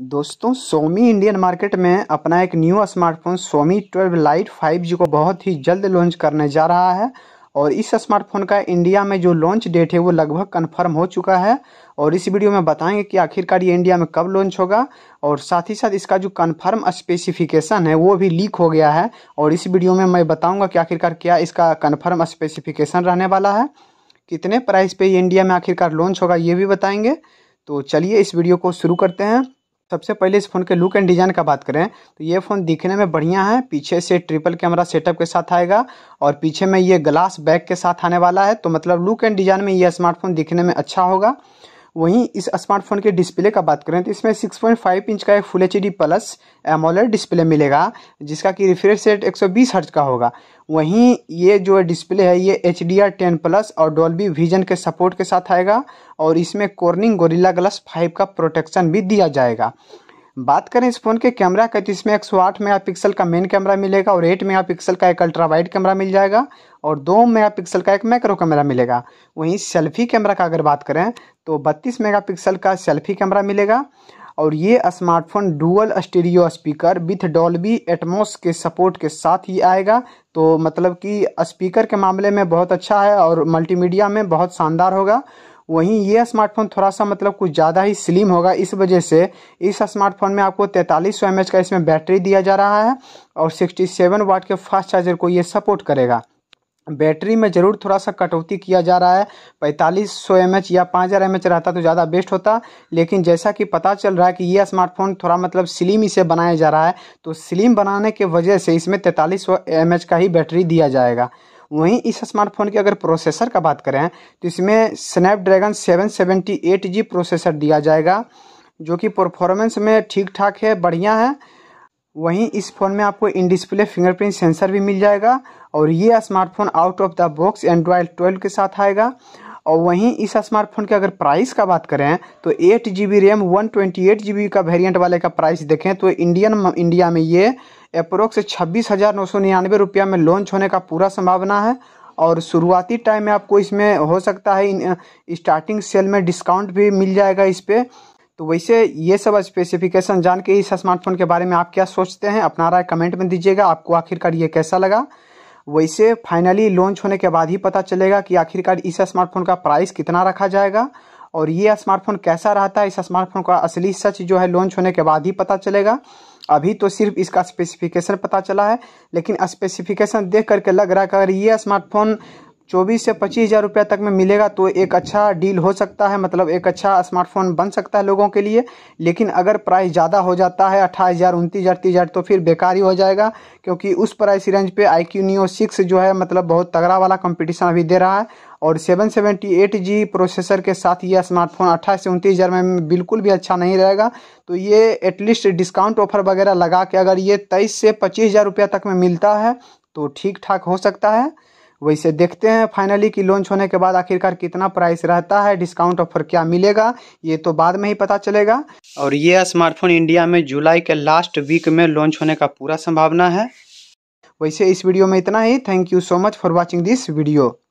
दोस्तों Somi Indian market में अपना एक new smartphone Somi 12 light 5G को बहुत ही जल्द लॉन्च करने जा रहा है और इस स्मार्टफोन का इंडिया में जो लॉन्च डेट है वो लगभग कन्फर्म हो चुका है और इस वीडियो में बताएंगे कि आखिरकार ये इंडिया में कब लॉन्च होगा और साथ ही साथ इसका जो कन्फर्म स्पेसिफिकेशन है वो भी लीक हो गया है और इस वीडियो में मैं बताऊँगा कि आखिरकार क्या इसका कन्फर्म स्पेसिफिकेशन रहने वाला है कितने प्राइस पर इंडिया में आखिरकार लॉन्च होगा ये भी बताएंगे तो चलिए इस वीडियो को शुरू करते हैं सबसे पहले इस फ़ोन के लुक एंड डिज़ाइन का बात करें तो ये फ़ोन दिखने में बढ़िया है पीछे से ट्रिपल कैमरा सेटअप के साथ आएगा और पीछे में ये ग्लास बैक के साथ आने वाला है तो मतलब लुक एंड डिज़ाइन में ये स्मार्टफोन दिखने में अच्छा होगा वहीं इस स्मार्टफोन के डिस्प्ले का बात करें तो इसमें 6.5 इंच का एक full H D plus AMOLED display मिलेगा जिसका कि रिफ्रेश रेट 120 हर्ज का होगा वहीं ये जो डिस्प्ले है ये H D R ten plus और डॉल्बी विजन के सपोर्ट के साथ आएगा और इसमें कॉर्निंग गोरिल्ला ग्लास फाइव का प्रोटेक्शन भी दिया जाएगा बात करें इस फ़ोन के कैमरा का तो इसमें एक सौ आठ मेगा पिक्सल का मेन कैमरा मिलेगा और एट मेगा पिक्सल का एक अल्ट्रा वाइड कैमरा मिल जाएगा और दो मेगा पिक्सल का एक मैक्रो कैमरा मिलेगा वहीं सेल्फी कैमरा का अगर बात करें तो 32 मेगापिक्सल का सेल्फी कैमरा मिलेगा और ये smartphone dual stereo speaker with Dolby Atmos के सपोर्ट के साथ ही आएगा तो मतलब कि स्पीकर के मामले में बहुत अच्छा है और मल्टीमीडिया में बहुत शानदार होगा वहीं ये स्मार्टफोन थोड़ा सा मतलब कुछ ज़्यादा ही स्लिम होगा इस वजह से इस स्मार्टफोन में आपको तैंतालीस सौ का इसमें बैटरी दिया जा रहा है और सिक्सटी सेवन वाट के फास्ट चार्जर को ये सपोर्ट करेगा बैटरी में ज़रूर थोड़ा सा कटौती किया जा रहा है पैंतालीस सौ एम एच या पाँच हज़ार एम एच रहता तो ज़्यादा बेस्ट होता लेकिन जैसा कि पता चल रहा है कि ये स्मार्टफोन थोड़ा मतलब स्लिम इसे बनाया जा रहा है तो स्लिम बनाने के वजह से इसमें तैंतालीस सौ एम एच का ही बैटरी दिया जाएगा वहीं इस स्मार्टफोन की अगर प्रोसेसर का बात करें तो इसमें Snapdragon seven seventy eight G processor दिया जाएगा जो कि परफॉर्मेंस में ठीक ठाक है बढ़िया है वहीं इस फ़ोन में आपको इन डिस्प्ले फिंगरप्रिंट सेंसर भी मिल जाएगा और ये smartphone out of the box Android twelve के साथ आएगा और वहीं इस स्मार्टफोन के अगर प्राइस का बात करें तो eight G B RAM one twenty eight G B का वेरियंट वाले का प्राइस देखें तो इंडियन इंडिया में ये अप्रोक्स छब्बीस हज़ार नौ सौ निन्यानवे रुपया में लॉन्च होने का पूरा संभावना है और शुरुआती टाइम में आपको इसमें हो सकता है स्टार्टिंग सेल में डिस्काउंट भी मिल जाएगा इस पर तो वैसे ये सब स्पेसिफिकेशन जान के इस स्मार्टफोन के बारे में आप क्या सोचते हैं अपना राय कमेंट में दीजिएगा आपको आखिरकार ये कैसा लगा वैसे फाइनली लॉन्च होने के बाद ही पता चलेगा कि आखिरकार इस स्मार्टफोन का प्राइस कितना रखा जाएगा और ये स्मार्टफोन कैसा रहता है इस स्मार्टफोन का असली सच जो है लॉन्च होने के बाद ही पता चलेगा अभी तो सिर्फ इसका स्पेसिफिकेशन पता चला है लेकिन स्पेसिफिकेशन देख करके लग रहा है कि अगर ये स्मार्टफोन चौबीस से पच्चीस हज़ार रुपया तक में मिलेगा तो एक अच्छा डील हो सकता है मतलब एक अच्छा स्मार्टफोन बन सकता है लोगों के लिए लेकिन अगर प्राइस ज़्यादा हो जाता है अट्ठाईस हज़ार उनतीस हज़ार तीस हज़ार तो फिर बेकार ही हो जाएगा क्योंकि उस प्राइस रेंज पे आई क्यू नियो सिक्स जो है मतलब बहुत तगड़ा वाला कंपटीशन अभी दे रहा है और seven seventy eight G processor के साथ यह स्मार्टफोन अट्ठाईस से उनतीस हज़ार में बिल्कुल भी अच्छा नहीं रहेगा तो ये एटलीस्ट डिस्काउंट ऑफर वगैरह लगा के अगर ये तेईस से पच्चीस हज़ार तक में मिलता है तो ठीक ठाक हो सकता है वैसे देखते हैं फाइनली कि लॉन्च होने के बाद आखिरकार कितना प्राइस रहता है डिस्काउंट ऑफर क्या मिलेगा ये तो बाद में ही पता चलेगा और ये स्मार्टफोन इंडिया में जुलाई के लास्ट वीक में लॉन्च होने का पूरा संभावना है वैसे इस वीडियो में इतना ही thank you so much for watching this video